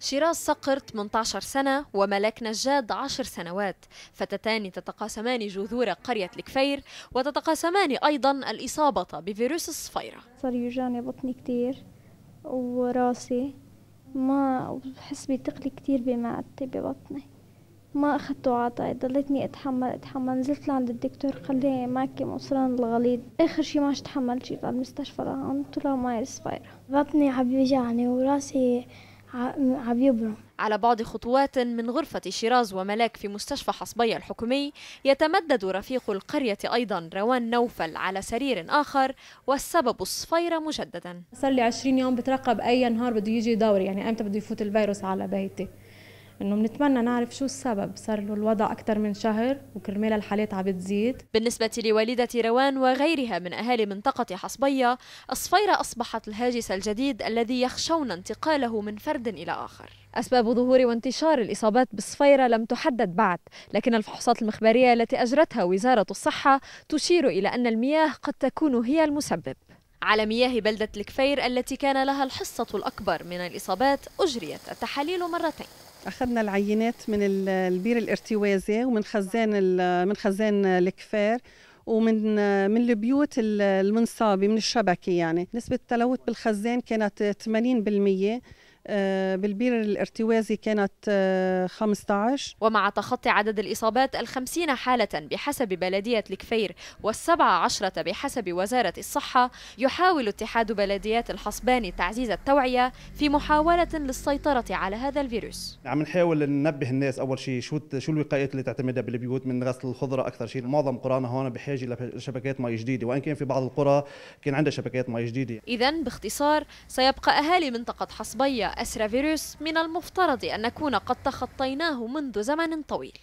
شيراز صقر 18 سنة وملاك نجاد 10 سنوات فتتان تتقاسمان جذور قرية الكفير وتتقاسمان أيضا الإصابة بفيروس الصفيرة صار يوجعني بطني كتير وراسي ما بحس بتقل كتير بمعدتي ببطني ما أخذت وعطاء ضليتني أتحمل أتحمل نزلت لعند الدكتور قال لي معك مصران الغليظ آخر شي ما تحملت جيت على المستشفى لهون طلع معي الصفيرة بطني عم يوجعني وراسي على بعد خطوات من غرفة شيراز وملاك في مستشفى حصبية الحكومي يتمدد رفيق القرية أيضا روان نوفل على سرير آخر والسبب الصفيرة مجددا صار لي عشرين يوم بترقب أي نهار بده يجي دوري يعني أمتى بده يفوت الفيروس على بيتي انه بنتمنى نعرف شو السبب صار له الوضع اكثر من شهر وكرمال الحالات عم بتزيد بالنسبه لوالده روان وغيرها من اهالي منطقه حصبيه الصفيره اصبحت الهاجس الجديد الذي يخشون انتقاله من فرد الى اخر أسباب ظهور وانتشار الإصابات بالصفيرة لم تحدد بعد لكن الفحوصات المخبرية التي أجرتها وزارة الصحة تشير إلى أن المياه قد تكون هي المسبب على مياه بلدة الكفير التي كان لها الحصة الأكبر من الإصابات أجريت التحاليل مرتين اخذنا العينات من البير الارتوازي ومن خزان من خزان الكفار ومن من البيوت المنصابه من الشبكه يعني نسبه التلوث بالخزان كانت 80% آه، بالبير الارتوازي كانت 15 آه، ومع تخطي عدد الإصابات الخمسين حالة بحسب بلدية الكفير والسبعة عشرة بحسب وزارة الصحة يحاول اتحاد بلديات الحصبان تعزيز التوعية في محاولة للسيطرة على هذا الفيروس عم نحاول ننبه الناس أول شيء شو شو الوقايات اللي تعتمدها بالبيوت من غسل الخضرة أكثر شيء معظم قرانا هون بحاجة لشبكات مي جديدة وإن كان في بعض القرى كان عندها شبكات مي جديدة إذا باختصار سيبقى أهالي منطقة حصبية أسرى فيروس من المفترض أن نكون قد تخطيناه منذ زمن طويل